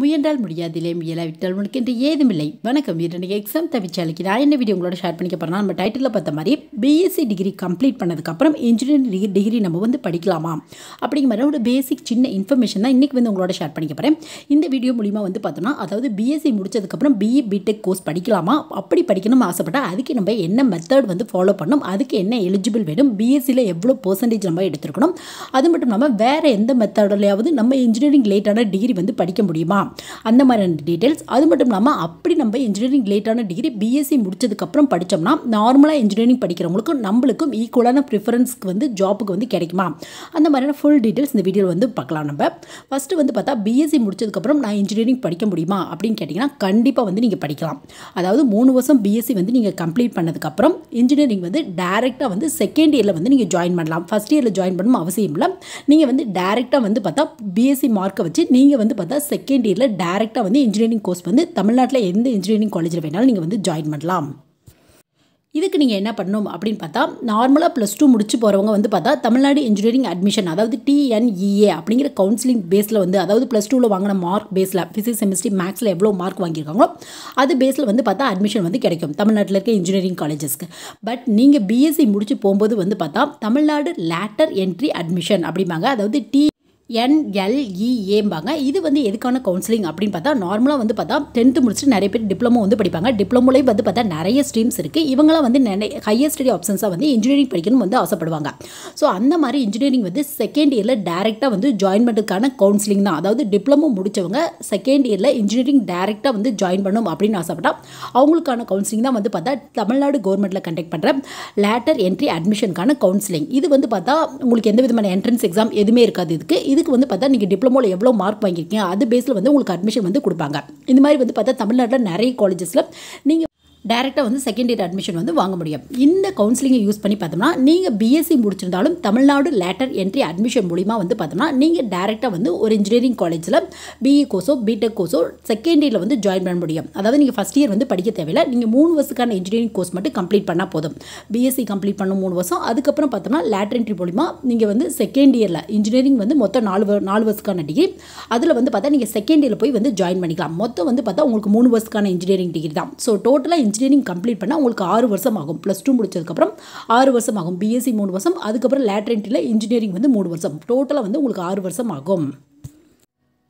முயன்றால் முயலா விட்டால் உனக்கு என்று ஏதுமில்லை வணக்கம் இன்றைக்கு எக்ஸாம் தவிச்சாலைக்கு நான் என்ன வீடியோ உங்களோட ஷேர் பண்ணிக்க போகிறேன் நம்ம டைட்டிலில் பார்த்த மாதிரி பிஎஸ்சி டிகிரி கம்ப்ளீட் பண்ணதுக்கப்புறம் இன்ஜினியரிங் டிகிரி நம்ம வந்து படிக்கலாமா அப்படிங்கிற மாதிரி ஒரு பேசிக் சின்ன இன்ஃபர்மேஷன் தான் இன்றைக்கி வந்து உங்களோட ஷேர் பண்ணிக்க போகிறேன் இந்த வீடியோ மூலிமா வந்து பார்த்தோம்னா அதாவது பிஎஸ்சி முடிச்சதுக்கப்புறம் பிஇ பிடெக் கோர்ஸ் படிக்கலாமா அப்படி படிக்கணும்னு ஆசைப்பட்டால் அதுக்கு நம்ம என்ன மெத்தட் வந்து ஃபாலோ பண்ணணும் அதுக்கு என்ன எலிஜிபிள் வேணும் பிஎஸ்சியில் எவ்வளோ பர்சன்டேஜ் நம்ம எடுத்துருக்கணும் அது மட்டும் இல்லாமல் வேறு எந்த மெத்தடிலையாவது நம்ம இன்ஜினியரிங் ரிலேட்டடான டிகிரி வந்து படிக்க முடியுமா அந்த மாதிரியான டீட்டெயில்ஸ் அது மட்டும் இல்லாமல் அப்படி நம்ம இன்ஜினியரிங் லேட்டான டிகிரி பிஎஸ்சி முடிச்சதுக்கப்புறம் படித்தோம்னா நார்மலாக இன்ஜினியரிங் படிக்கிறவங்களுக்கும் நம்மளுக்கும் ஈக்குவலான ப்ரிஃபரன்ஸ்க்கு வந்து ஜாப்புக்கு வந்து கிடைக்குமா அந்த மாதிரியான ஃபுல் டீட்டெயில்ஸ் இந்த வீடியோவில் வந்து பார்க்கலாம் நம்ம ஃபஸ்ட்டு வந்து பார்த்தா பிஎஸ்சி e முடிச்சதுக்கப்புறம் நான் இன்ஜினியரிங் படிக்க முடியுமா அப்படின்னு கேட்டிங்கன்னா கண்டிப்பாக வந்து நீங்கள் படிக்கலாம் அதாவது மூணு வருஷம் பிஎஸ்சி e வந்து நீங்கள் கம்ப்ளீட் பண்ணதுக்கப்புறம் இன்ஜினியரிங் வந்து டேரெக்டாக வந்து செகண்ட் இயரில் வந்து நீங்கள் ஜாயின் பண்ணலாம் ஃபஸ்ட் இயரில் ஜாயின் பண்ணணும் அவசியம் இல்லை நீங்கள் வந்து டேரெக்டாக வந்து பார்த்தா பிஎஸ்சி மார்க்கை e வச்சு நீங்கள் வந்து பார்த்தா செகண்ட் இயரில் காலேஜில் டேரெக்டாக வந்து இன்ஜினியரிங் கோர்ஸ் வந்து தமிழ்நாட்டில் எந்த இன்ஜினியரிங் காலேஜில் வேணாலும் நீங்கள் வந்து ஜாயின் பண்ணலாம் இதுக்கு நீங்கள் என்ன பண்ணணும் அப்படின்னு பார்த்தா நார்மலாக ப்ளஸ் டூ முடிச்சு போகிறவங்க வந்து பார்த்தா தமிழ்நாடு இன்ஜினியரிங் அட்மிஷன் அதாவது டிஎன்இஏ e அப்படிங்கிற கவுன்சிலிங் பேஸில் வந்து அதாவது ப்ளஸ் டூவில் வாங்கின மார்க் பேஸில் ஃபிசிக்ஸ் செமிஸ்ட்ரி மேக்ஸில் எவ்வளோ மார்க் வாங்கியிருக்காங்களோ அது பேஸில் வந்து பார்த்தா அட்மிஷன் வந்து கிடைக்கும் தமிழ்நாட்டில் இருக்க இன்ஜினியரிங் காலேஜஸ்க்கு பட் நீங்கள் பிஎஸ்சி முடிச்சு போகும்போது வந்து பார்த்தா தமிழ்நாடு லேட்டர் என்ட்ரி அட்மிஷன் அப்படிம்பாங்க அதாவது டி என்எல்இஏம்பாங்க e e இது வந்து எதுக்கான கவுன்சிலிங் அப்படின்னு பார்த்தா நார்மலாக வந்து பார்த்தா டென்த்து முடிச்சுட்டு நிறைய பேர் டிப்ளமோ வந்து படிப்பாங்க டிப்ளமோலேயும் வந்து பார்த்தா நிறைய ஸ்ட்ரீம்ஸ் இருக்குது இவங்களாம் வந்து நிறைய ஹையர் ஸ்டடி ஆப்ஷன்ஸாக வந்து இன்ஜினியரிங் படிக்கணும்னு வந்து ஆசைப்படுவாங்க ஸோ அந்த மாதிரி இன்ஜினியரிங் வந்து செகண்ட் இயரில் டேரெக்டாக வந்து ஜாயின் பண்ணுறதுக்கான கவுன்சிலிங் தான் அதாவது டிப்ளமோ முடித்தவங்க செகண்ட் இயரில் இன்ஜினியரிங் டேரெக்டாக வந்து ஜாயின் பண்ணணும் அப்படின்னு ஆசைப்பட்டா அவங்களுக்கான கவுன்சிலிங் தான் வந்து பார்த்தா தமிழ்நாடு கவர்மெண்ட்டில் கண்டக்ட் பண்ணுற லேட்டர் என்ட்ரி அட்மிஷனுக்கான கவுன்சிலிங் இது வந்து பார்த்தா உங்களுக்கு எந்த விதமான என்ட்ரன்ஸ் எக்ஸாம் எதுவுமே இருக்காது இதுக்கு இது இதுக்கு வந்து பார்த்தா நீங்கள் டிப்ளமோவில் எவ்வளோ மார்க் வாங்கியிருக்கீங்க அது பேஸில் வந்து உங்களுக்கு அட்மிஷன் வந்து கொடுப்பாங்க இந்த மாதிரி வந்து பார்த்தா தமிழ்நாட்டில் நிறைய காலேஜஸில் நீங்கள் டேரெக்டாக வந்து செகண்ட் இயர் அட்மிஷன் வந்து வாங்க முடியும் இந்த கவுன்சிலிங்கை யூஸ் பண்ணி பார்த்தோம்னா நீங்கள் BSc முடிச்சிருந்தாலும் Tamil Nadu later entry admission மூலிமா வந்து பார்த்தோம்னா நீங்கள் டேரெக்டாக வந்து ஒரு இன்ஜினியரிங் காலேஜில் பிஇ கோர்ஸோ பிடெக் கோர்ஸோ செகண்ட் இயரில் வந்து ஜாயின் பண்ண முடியும் அதாவது நீங்கள் ஃபஸ்ட் இயர் வந்து படிக்க தேவையில்லை நீங்கள் மூணு வருஷக்கான இன்ஜினியரிங் கோர்ஸ் மட்டும் கம்ப்ளீட் பண்ணால் போதும் பிஎஸ்சி கம்ப்ளீட் பண்ணும் மூணு வருஷம் அதுக்கப்புறம் பார்த்தோம்னா லேட்டர் என்ட்ரி மூலிமா நீங்கள் வந்து செகண்ட் இயரில் இன்ஜினியரிங் வந்து மொத்தம் நாலு நாலு வருஷக்கான டிகிரி அதில் வந்து பார்த்தா நீங்கள் செகண்ட் இயரில் போய் வந்து ஜாயின் பண்ணிக்கலாம் மொத்தம் வந்து பார்த்தா உங்களுக்கு மூணு வருஷக்கான இன்ஜினியரிங் டிகிரி தான் ஸோ டோட்டலாக இன்ஜினியரிங் இன்ஜினியரிங் கம்ப்ளீட் பண்ணால் உங்களுக்கு ஆறு வருஷம் ஆகும் ப்ளஸ் டூ முடிச்சதுக்கப்புறம் ஆறு வருஷம் ஆகும் பிஎஸ்சி e மூணு வருஷம் அதுக்கப்புறம் லேட்ரன்ட்டியில் இன்ஜினியரிங் வந்து மூணு வருஷம் டோட்டலாக வந்து உங்களுக்கு ஆறு வருஷம் ஆகும்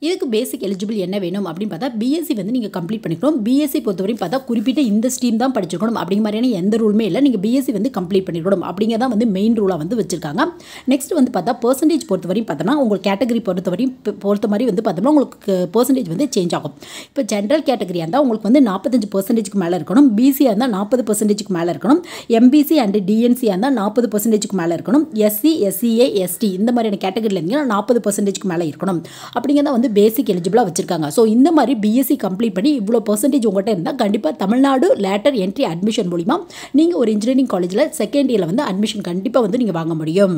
இதுக்கு பேசிக் எலிஜிபிள் என்ன வேணும் அப்படின்னு பார்த்தா பிஎஸ்சி வந்து நீங்கள் கம்ப்ளீட் பண்ணிக்கணும் பிஎஸ்சி பொறுத்தவரையும் பார்த்தா குறிப்பிட்ட இந்த ஸ்ட்ரீம் தான் படிச்சிருக்கணும் அப்படிங்க மாதிரியான எந்த ரூலுமே இல்லை நீங்கள் பிஎஸ்சி வந்து கம்ப்ளீட் பண்ணிக்கணும் அப்படிங்கிறத வந்து மெயின் ரூலாக வந்து வச்சிருக்காங்க நெக்ஸ்ட் வந்து பார்த்தா பர்சன்டேஜ் பொறுத்தவரையும் பார்த்தோம்னா உங்களுக்கு கேட்டகரி பொறுத்தவரையும் பொறுத்த மாதிரி வந்து பார்த்தோம்னா உங்களுக்கு பர்சன்டேஜ் வந்து சேஞ்ச் ஆகும் இப்போ ஜென்ரல் கேட்டகரியாக இருந்தால் உங்களுக்கு வந்து நாற்பத்தஞ்சு பர்சன்டேஜ்க்கு மேலே இருக்கணும் பிசியாக இருந்தால் நாற்பது பர்சன்டேஜ்க்கு மேலே இருக்கணும் எம்பிசி அண்ட் டிஎன்சியாக இருந்தால் நாற்பது பர்சன்டேஜ்க்கு மேலே இருக்கணும் எஸ்சி எஸ்சிஏ எஸ்டி இந்த மாதிரியான கேட்டகரியில் இருந்தீங்கன்னா நாற்பது பர்சன்டேஜ்க்கு மேலே இருக்கணும் அப்படிங்கிறத வந்து பேசிக் எலிஜிபிளாக வச்சுருக்காங்க ஸோ இந்த மாதிரி பிஎஸ்சி கம்ப்ளீட் பண்ணி இவ்வளோ பர்சன்டேஜ் உங்கள்கிட்ட இருந்தால் கண்டிப்பாக தமிழ்நாடு லேட்டர் என்ட்ரி அட்மிஷன் மூலிமா நீங்கள் ஒரு இன்ஜினியரிங் காலேஜில் செகண்ட் இயரில் வந்து அட்மிஷன் கண்டிப்பாக வந்து நீங்கள் வாங்க முடியும்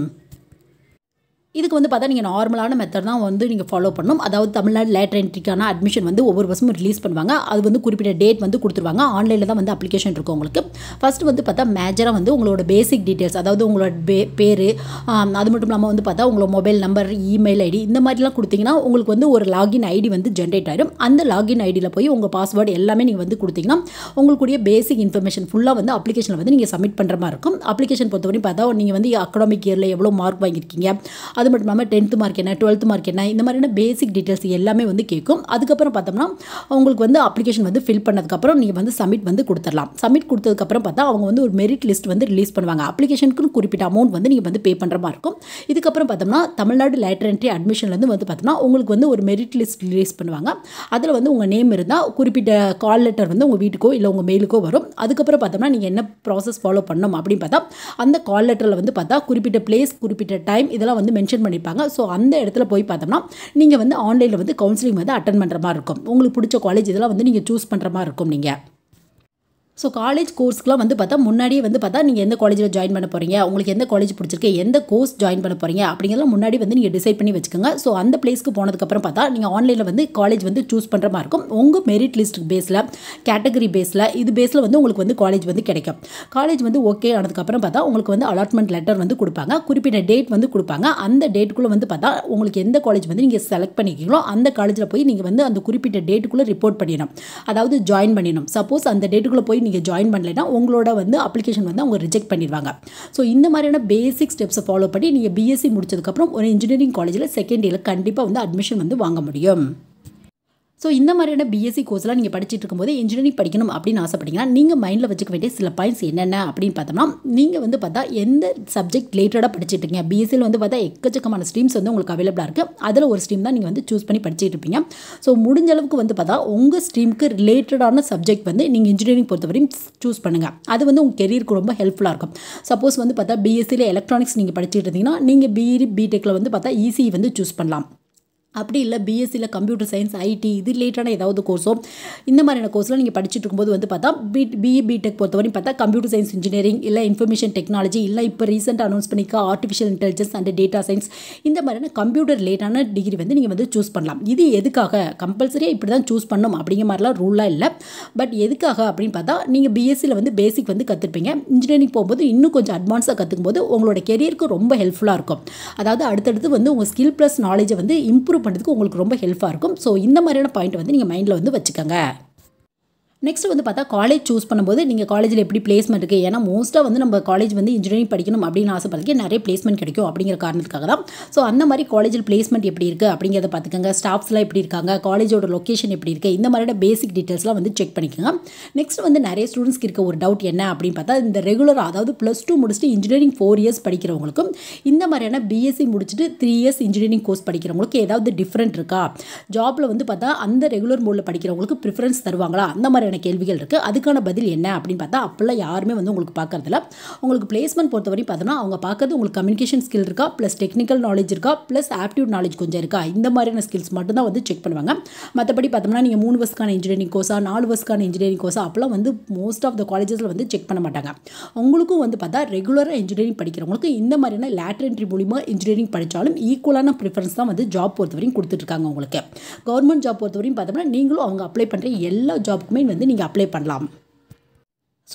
இதுக்கு வந்து பார்த்தா நீங்கள் நார்மலான மெத்தட் தான் வந்து நீங்கள் ஃபாலோ பண்ணணும் அதாவது தமிழ்நாடு லேட்டர் என்ட்ரிக்கான அட்மிஷன் வந்து ஒவ்வொரு வருஷமும் ரிலீஸ் பண்ணுவாங்க அது வந்து குறிப்பிட்ட டேட் வந்து கொடுத்துருவாங்க ஆன்லைனில் தான் வந்து அப்ளிகேஷன் இருக்கும் உங்களுக்கு ஃபஸ்ட்டு வந்து பார்த்தா மேஜராக வந்து உங்களோட பேசிக் டீட்டெயில்ஸ் அதாவது உங்களோட பே பேர் அது மட்டும் இல்லாமல் வந்து பார்த்தா உங்களோட மொபைல் நம்பர் இமெயில் ஐடி இந்த மாதிரிலாம் கொடுத்தீங்கன்னா உங்களுக்கு வந்து ஒரு லாகின் ஐடி வந்து ஜென்ரேட் ஆகிடும் அந்த லாகின் ஐடியில் போய் உங்கள் பாஸ்வேர்டு எல்லாமே நீங்கள் வந்து கொடுத்தீங்கன்னா உங்களுக்குடைய பேசிக் இன்ஃபர்மேஷன் ஃபுல்லாக வந்து அப்ளிகேஷனில் வந்து நீங்கள் சப்மிட் பண்ணுற மாதிரி இருக்கும் அப்ளிகேஷன் பொறுத்தவரையும் பார்த்தா நீங்கள் வந்து அகாடமிக் இயரில் எவ்வளோ மார்க் வாங்கியிருக்கீங்க அது மட்டும் இல்லாமல் டென்த்து மார்க் என்ன டுவெல்த் மார்க் என்ன இந்த மாதிரியான பேசிக் டீட்டெயில்ஸ் எல்லாமே வந்து கேட்கும் அதுக்கப்புறம் பார்த்தோம்னா உங்களுக்கு வந்து அப்ளிகேஷன் வந்து ஃபில் பண்ணதுக்கப்புறம் நீங்கள் வந்து சப்மிட் வந்து கொடுத்துடலாம் சப்மிட் கொடுத்ததுக்கப்புறம் பார்த்தா அவங்க வந்து ஒரு மெரிட் லிஸ்ட் வந்து ரிலீஸ் பண்ணுவாங்க அப்ளிகேஷனுக்குன்னு குறிப்பிட்ட அமௌண்ட் வந்து நீங்கள் வந்து பே பண்ணுற மாதிரி இருக்கும் இதுக்கப்புறம் பார்த்தோம்னா தமிழ்நாடு லேட்டர் என்ட்ரி அட்மிஷன்லேருந்து வந்து பார்த்தோம்னா உங்களுக்கு வந்து ஒரு மெரிட் லிஸ்ட் ரிலீஸ் பண்ணுவாங்க அதில் வந்து உங்கள் நேம் இருந்தால் குறிப்பிட்ட கால் லெட்டர் வந்து உங்கள் வீட்டுக்கோ இல்லை உங்கள் மெயிலுக்கோ வரும் அதுக்கப்புறம் பார்த்தோம்னா நீங்கள் என்ன ப்ராசஸ் ஃபாலோ பண்ணணும் அப்படின்னு பார்த்தா அந்த கால் லெட்டரில் வந்து பார்த்தா குறிப்பிட்ட பிளேஸ் குறிப்பிட்ட டைம் இதெல்லாம் வந்து மென்ஷன் மென்ஷன் பண்ணிப்பாங்க ஸோ அந்த இடத்துல போய் பார்த்தோம்னா நீங்கள் வந்து ஆன்லைனில் வந்து கவுன்சிலிங் வந்து அட்டன் பண்ணுற மாதிரி இருக்கும் உங்களுக்கு பிடிச்ச காலேஜ் இதெல்லாம் வந்து நீங்கள் சூஸ் பண்ணுற மாதிரி இருக்கும் நீங்கள் ஸோ காலேஜ் கோர்ஸ்க்குலாம் வந்து பார்த்தா முன்னாடியே வந்து பார்த்தா நீங்கள் எந்த காலேஜில் ஜாயின் பண்ண போகிறீங்க உங்களுக்கு எந்த காலேஜ் பிடிச்சிருக்கு எந்த கோர்ஸ் ஜாயின் பண்ண போகிறீங்க அப்படிங்கிறத முன்னாடி வந்து நீங்கள் டிசைட் பண்ணி வச்சுக்கோங்க ஸோ அந்த பிளேஸ்க்கு போனதுக்கப்புறம் பார்த்தா நீங்கள் ஆன்லைனில் வந்து காலேஜ் வந்து சூஸ் பண்ணுற மாதிரி இருக்கும் உங்கள் மெரிட் லிஸ்ட் பேஸில் கேட்டகரி பேஸில் இது பேஸில் வந்து உங்களுக்கு வந்து காலேஜ் வந்து கிடைக்கும் காலேஜ் வந்து ஓகே ஆனதுக்கப்புறம் பார்த்தா உங்களுக்கு வந்து அலாட்மெண்ட் லெட்டர் வந்து கொடுப்பாங்க குறிப்பிட்ட டேட் வந்து கொடுப்பாங்க அந்த டேட்டுக்குள்ளே வந்து பார்த்தா உங்களுக்கு எந்த காலேஜ் வந்து நீங்கள் செலக்ட் பண்ணிக்கிறீங்களோ அந்த காலேஜில் போய் நீங்கள் வந்து அந்த குறிப்பிட்ட டேட்டுக்குள்ளே ரிப்போர்ட் பண்ணிடணும் அதாவது ஜாயின் பண்ணிடணும் சப்போஸ் அந்த டேட்டுக்குள்ளே போய் நீங்கள் ஜாயின் பண்ணலைன்னா உங்களோட வந்து அப்ளிகேஷன் வந்து அவங்க ரிஜெக்ட் பண்ணிடுவாங்க ஸோ இந்த மாதிரியான பேசிக் ஸ்டெப்ஸை ஃபாலோ பண்ணி நீங்கள் பிஎஸ்சி முடிச்சதுக்கப்புறம் ஒரு இன்ஜினியரிங் காலேஜில் செகண்ட் இயரில் கண்டிப்பாக வந்து அட்மிஷன் வந்து வாங்க முடியும் ஸோ இந்த மாதிரியான பிஎஸ்சி கோர்ஸ்லாம் நீங்கள் படிச்சுட்டு இருக்கும்போது இன்ஜினியரிங் படிக்கணும் அப்படின்னு ஆசைப்பட்டீங்கன்னா நீங்கள் மைண்டில் வச்சுக்க வேண்டிய சில பாயிண்ட்ஸ் என்னென்ன அப்படின்னு பார்த்தோம்னா நீங்கள் வந்து பார்த்தா எந்த சப்ஜெக்ட் ரிலேட்டடாக படிச்சுட்டு இருக்கீங்க பிஎஸ்சியில் வந்து பார்த்தா எக்கச்சக்கமான ஸ்ட்ரீம்ஸ் வந்து உங்களுக்கு அவைலபிளாக இருக்குது அதில் ஒரு ஸ்ட்ரீம் தான் நீங்கள் வந்து சூஸ் பண்ணி படிச்சுட்டு இருப்பீங்க ஸோ முடிஞ்ச அளவுக்கு வந்து பார்த்தா உங்கள் ஸ்ட்ரீமுக்கு ரிலேட்டடான சப்ஜெக்ட் வந்து நீங்கள் இன்ஜினியரிங் பொறுத்தவரையும் சூஸ் பண்ணுங்கள் அது வந்து உங்கள் கெரியருக்கு ரொம்ப ஹெல்ப்ஃபுல்லாக இருக்கும் சப்போஸ் வந்து பார்த்தா பிஎஸ்சியில் எலக்ட்ரானிக்ஸ் நீங்கள் படிச்சுட்டு இருந்தீங்கன்னா நீங்கள் பிஇ பிடெக்கில் e வந்து பார்த்தா ஈஸி e e வந்து சூஸ் பண்ணலாம் அப்படி இல்லை பிஎஸ்சியில் கம்ப்யூட்டர் சயின்ஸ் ஐடி இது ரிலேட்டடான ஏதாவது கோர்ஸோ இந்த மாதிரியான கோர்ஸ்லாம் நீங்கள் படிச்சுட்டு இருக்கும்போது வந்து பார்த்தா பி பிஇ பிடெக் பொறுத்தவரையும் பார்த்தா கம்ப்யூட்டர் சயின்ஸ் இன்ஜினியரிங் இல்லை இன்ஃபர்மேஷன் டெக்னாலஜி இல்லை இப்போ ரீசெண்டாக அனௌன்ஸ் பண்ணிக்க artificial intelligence and data science இந்த மாதிரியான கம்ப்யூட்டர் ரிலேட்டான டிகிரி வந்து நீங்கள் வந்து சூஸ் பண்ணலாம் இது எதுக்காக கம்பல்சரியாக இப்படி தான் சூஸ் பண்ணணும் அப்படிங்கிற மாதிரிலாம் ரூலாக இல்லை பட் எதுக்காக அப்படின்னு பார்த்தா நீங்கள் பிஎஸ்சியில் வந்து பேசிக் வந்து கற்றுப்பீங்க இன்ஜினியரிங் போகும்போது இன்னும் கொஞ்சம் அட்வான்ஸாக கற்றுக்கும் போது உங்களோட கெரியருக்கு ரொம்ப ஹெல்ப்ஃபுல்லாக இருக்கும் அதாவது அடுத்தடுத்து வந்து உங்கள் ஸ்கில் ப்ளஸ் நாலேஜை வந்து இம்ப்ரூவ் பண்ணுறதுக்கு உங்களுக்கு ரொம்ப ஹெல்ப்பாக இருக்கும் ஸோ இந்த மாதிரியான பாயிண்ட் வந்து நீங்கள் மைண்டில் வந்து வச்சுக்கோங்க நெக்ஸ்ட் வந்து பார்த்தா காலேஜ் சூஸ் பண்ணும்போது நீங்கள் காலேஜில் எப்படி பிளேஸ்மெண்ட் இருக்குது ஏன்னா மோஸ்ட்டாக வந்து நம்ம காலேஜ் வந்து இன்ஜினியரிங் படிக்கணும் அப்படின்னு ஆசைப்படுறதுக்கு நிறைய பிளேஸ்மெண்ட் கிடைக்கும் அப்படிங்கிற காரணத்துக்காக தான் ஸோ அந்த மாதிரி காலேஜில் பிளேஸ்மெண்ட் எப்படி இருக்குது அப்படிங்கிறத பார்த்துக்கோங்க ஸ்டாஃப்ஸ்லாம் எப்படி இருக்காங்க காலேஜோட லொக்கேஷன் எப்படி இருக்குது இந்த மாதிரியான பேசிக் டீட்டெயில்ஸ்லாம் வந்து செக் பண்ணிக்கோங்க நெக்ஸ்ட் வந்து நிறைய ஸ்டூடெண்ட்ஸ்க்கு இருக்க ஒரு டவுட் என்ன அப்படின்னு பார்த்தா இந்த ரெகுலராக அதாவது ப்ளஸ் டூ முடிச்சுட்டு இன்ஜினியரிங் ஃபோர் இயர்ஸ் படிக்கிறவங்களுக்கும் இந்த மாதிரியான பிஎஸ்சி முடிச்சுட்டு த்ரீ இயர்ஸ் இன்ஜினியரிங் கோர்ஸ் படிக்கிறவங்களுக்கு ஏதாவது டிஃப்ரெண்ட் இருக்கா ஜாப்பில் வந்து பார்த்தா அந்த ரெகுலர் மோடில் படிக்கிறவங்களுக்கு ப்ரிஃபரன்ஸ் தருவாங்களா அந்த மாதிரி மாதிரியான கேள்விகள் இருக்குது அதுக்கான பதில் என்ன அப்படின்னு பார்த்தா அப்போல்லாம் யாருமே வந்து உங்களுக்கு பார்க்குறதில்ல உங்களுக்கு பிளேஸ்மெண்ட் பொறுத்த வரைக்கும் பார்த்தோன்னா அவங்க பார்க்குறது உங்களுக்கு கம்யூனிகேஷன் ஸ்கில் இருக்கா ப்ளஸ் டெக்னிக்கல் நாலேஜ் இருக்கா ப்ளஸ் ஆப்டியூட் நாலேஜ் கொஞ்சம் இருக்கா இந்த மாதிரியான ஸ்கில்ஸ் மட்டும் தான் வந்து செக் பண்ணுவாங்க மற்றபடி பார்த்தோம்னா நீங்கள் மூணு வருஷக்கான இன்ஜினியரிங் கோர்ஸா நாலு வருஷக்கான இன்ஜினியரிங் கோர்ஸா அப்போலாம் வந்து மோஸ்ட் ஆஃப் த காலேஜஸில் வந்து செக் பண்ண மாட்டாங்க உங்களுக்கும் வந்து பார்த்தா ரெகுலராக இன்ஜினியரிங் படிக்கிறவங்களுக்கு இந்த மாதிரியான லேட்டர் என்ட்ரி மூலிமா இன்ஜினியரிங் படித்தாலும் ஈக்குவலான ப்ரிஃபரன்ஸ் தான் வந்து ஜாப் பொறுத்தவரையும் இருக்காங்க உங்களுக்கு கவர்மெண்ட் ஜாப் பொறுத்தவரையும் பார்த்தோம்னா நீங்களும் அவங்க அப்ளை பண்ணுற எல்லா ஜாப்புக்குமே வந்து வந்து நீங்கள் அப்ளை பண்ணலாம்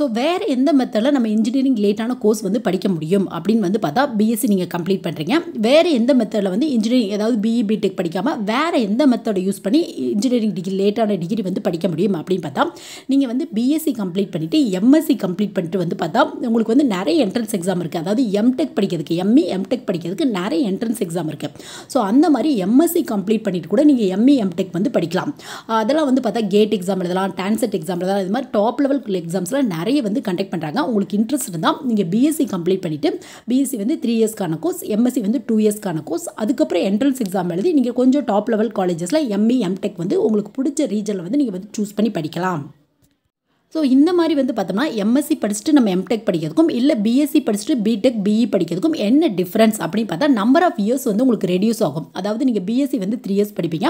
ஸோ வேறு எந்த மெத்தடில் நம்ம இன்ஜினியரிங் ரிலேட்டான கோர்ஸ் வந்து படிக்க முடியும் அப்படின்னு வந்து பார்த்தா பிஎஸ்சி நீங்கள் கம்ப்ளீட் பண்ணுறீங்க வேறு எந்த மெத்தடில் வந்து இன்ஜினியரிங் ஏதாவது பிஇ பிடெக் e, படிக்காமல் வேறு எந்த மெத்தடை யூஸ் பண்ணி இன்ஜினியரிங் டிகிரி லேட்டான டிகிரி வந்து படிக்க முடியும் அப்படின்னு பார்த்தா நீங்கள் வந்து பிஎஸ்சி கம்ப்ளீட் பண்ணிவிட்டு எம்எஸ்சி கம்ப்ளீட் பண்ணிட்டு வந்து பார்த்தா உங்களுக்கு வந்து நிறைய என்ட்ரன்ஸ் எக்ஸாம் இருக்குது அதாவது எம்டெக் படிக்கிறதுக்கு எம்இ எம்டெக் e, படிக்கிறதுக்கு நிறைய என்ட்ரன்ஸ் எக்ஸாம் இருக்குது ஸோ அந்த மாதிரி எம்எஸ்சி கம்ப்ளீட் பண்ணிவிட்டு கூட நீங்கள் எம்இ எம்டெக் e, வந்து படிக்கலாம் அதெல்லாம் வந்து பார்த்தா கேட் எக்ஸாம் எழுதலாம் டான்செட் எக்ஸாம் எழுதலாம் இது மாதிரி டாப் லெவல் எக்ஸாம்ஸ்லாம் நிறைய நிறைய வந்து கண்டக்ட் பண்ணுறாங்க உங்களுக்கு இன்ட்ரெஸ்ட் இருந்தால் நீங்கள் பிஎஸ்சி கம்ப்ளீட் பண்ணிவிட்டு பிஎஸ்சி வந்து த்ரீ இயர்ஸ்க்கான கோர்ஸ் எம்எஸ்சி வந்து டூ இயர்ஸ்க்கான கோர்ஸ் அதுக்கப்புறம் என்ட்ரன்ஸ் எக்ஸாம் எழுதி நீங்கள் கொஞ்சம் டாப் லெவல் காலேஜஸில் எம்இ எம்டெக் வந்து உங்களுக்கு பிடிச்ச ரீஜனில் வந்து நீங்கள் வந்து சூஸ் பண்ணி படிக்கலாம் ஸோ இந்த மாதிரி வந்து பார்த்தோம்னா எம்எஸ்சி படிச்சுட்டு நம்ம எம்டெக் படிக்கிறதுக்கும் இல்லை பிஎஸ்சி படிச்சுட்டு பிடெக் பிஇ e படிக்கிறதுக்கும் என்ன டிஃப்ரென்ஸ் அப்படின்னு பார்த்தா நம்பர் ஆஃப் இயர்ஸ் வந்து உங்களுக்கு ரெடியூஸ் ஆகும் அதாவது நீங்கள் பிஎஸ்சி வந்து த்ரீ இயர்ஸ் படிப்பீங்க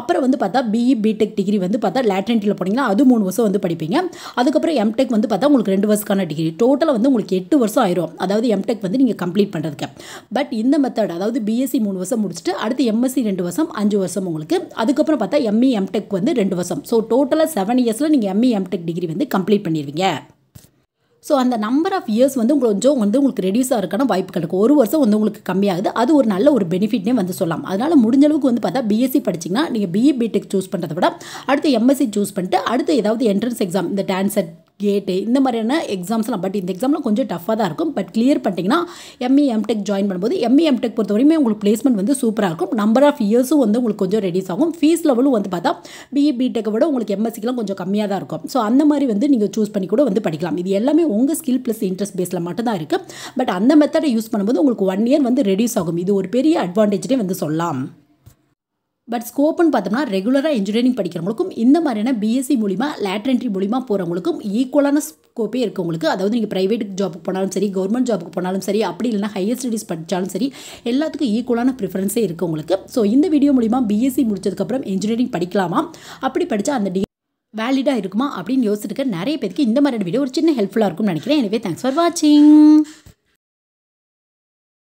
அப்புறம் வந்து பார்த்தா பிஇ பிடெக் டிகிரி வந்து பார்த்தா லேட்டன்ட்டில் போனீங்கன்னா அது மூணு வருஷம் வந்து படிப்பீங்க அதுக்கப்புறம் எம்டெக் வந்து பார்த்தா உங்களுக்கு ரெண்டு வருஷக்கான டிகிரி டோட்டலாக வந்து உங்களுக்கு எட்டு வருஷம் ஆயிரும் அதாவது எம்டெக் வந்து நீங்கள் கம்ப்ளீட் பண்ணுறதுக்கு பட் இந்த மெத்தட் அதாவது பிஎஸ்சி மூணு வருஷம் முடிச்சுட்டு அடுத்து எம்எஸ்சி ரெண்டு வருஷம் அஞ்சு வருஷம் உங்களுக்கு அதுக்கப்புறம் பார்த்தா எம்இ எம்டெக் e, வந்து ரெண்டு வருஷம் ஸோ டோட்டலாக செவன் இயர்ஸில் நீங்கள் எம்இ எம்டெக் டிகிரி வந்து வந்து கம்ப்ளீட் பண்ணிடுவீங்க ஸோ அந்த நம்பர் ஆஃப் இயர்ஸ் வந்து கொஞ்சம் வந்து உங்களுக்கு ரெடியூஸ் ஆகிறக்கான வாய்ப்புகள் இருக்குது ஒரு வருஷம் வந்து உங்களுக்கு கம்மியாகுது அது ஒரு நல்ல ஒரு பெனிஃபிட்னே வந்து சொல்லலாம் அதனால் முடிஞ்ச அளவுக்கு வந்து பார்த்தா பிஎஸ்சி படிச்சிங்கன்னா நீங்கள் பிஇ பிடெக் சூஸ் பண்ணுறத விட அடுத்து எம்எஸ்சி சூஸ் பண்ணிட்டு அடுத்து ஏதாவது என்ட்ரன்ஸ் எக்ஸாம் இந்த செட் கேட்டு இந்த மாதிரியான எக்ஸாம்ஸ்லாம் பட் இந்த எக்ஸாம்லாம் கொஞ்சம் டஃப்பாக தான் இருக்கும் பட் கிளியர் பண்ணிட்டீங்கன்னா எம்இ எம்டெக் ஜாயின் பண்ணும்போது எம்இ எம்டெக் e பொறுத்த வரையுமே உங்களுக்கு பிளேஸ்மெண்ட் வந்து சூப்பராக இருக்கும் நம்பர் ஆஃப் இயர்ஸும் வந்து உங்களுக்கு கொஞ்சம் ரெடியூஸ் ஆகும் ஃபீஸ் லெவலும் வந்து பார்த்தா பிஇ பிடெக்கை e விட உங்களுக்கு எம்எஸ்சிக்கெலாம் கொஞ்சம் கம்மியாக தான் இருக்கும் ஸோ அந்த மாதிரி வந்து நீங்கள் சூஸ் பண்ணி கூட வந்து படிக்கலாம் இது எல்லாமே உங்கள் ஸ்கில் ப்ளஸ் இன்ட்ரெஸ்ட் பேஸில் மட்டும்தான் இருக்குது பட் அந்த மெத்தடை யூஸ் பண்ணும்போது உங்களுக்கு ஒன் இயர் வந்து ரெடியூஸ் ஆகும் இது ஒரு பெரிய அட்வான்டேஜ்னே வந்து சொல்லலாம் பட் ஸ்கோப்புன்னு பார்த்தோம்னா ரெகுலராக இன்ஜினியரிங் படிக்கிறவங்களுக்கும் இந்த மாதிரியான பிஎஸ்சி மூலிமா லேட்ரென்ட்ரி மூலிமா போகிறவங்களுக்கும் ஈக்குவலான ஸ்கோப்பே இருக்கவங்களுக்கு அதாவது நீங்கள் ப்ரைவேட் ஜாபுக்கு போனாலும் சரி கவர்மெண்ட் ஜாபுக்கு போனாலும் சரி அப்படி இல்லைனா ஹையர் ஸ்டடீஸ் படித்தாலும் சரி எல்லாத்துக்கும் ஈக்குவலான ப்ரிஃபரன்ஸே இருக்கவங்களுக்கு ஸோ இந்த வீடியோ மூலிமா பிஎஸ்சி முடிச்சதுக்கப்புறம் இன்ஜினியரிங் படிக்கலாமா அப்படி படித்தா அந்த டிகிரி வேலிடாக இருக்குமா அப்படின்னு யோசிச்சிருக்க நிறைய பேருக்கு இந்த மாதிரியான வீடியோ ஒரு சின்ன ஹெல்ப்ஃபுல்லாக இருக்கும்னு நினைக்கிறேன் எனவே தேங்க்ஸ் ஃபார் வாட்சிங்